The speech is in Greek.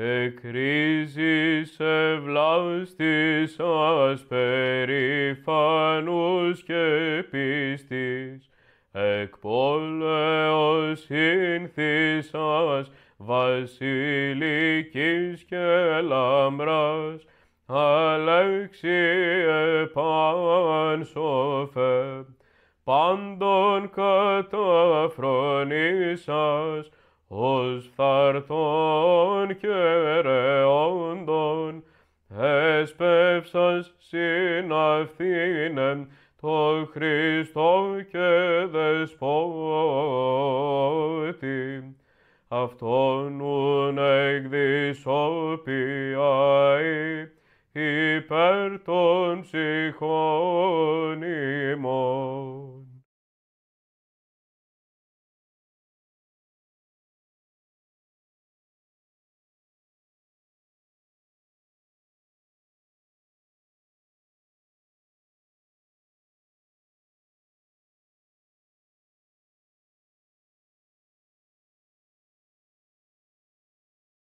εκρίζεις ευλάστης περηφανούς και πίστης, εκ πόλεως σύνθησας βασιλικής και λαμπράς, Αλέξιε παν πάντων καταφρονήσας, ως θαρτων και ρεόντων, εσπεύσας συναυθήνε, το Χριστό και Δεσπότη. Αυτόν ουν δυσοποιάει υπέρ των ψυχών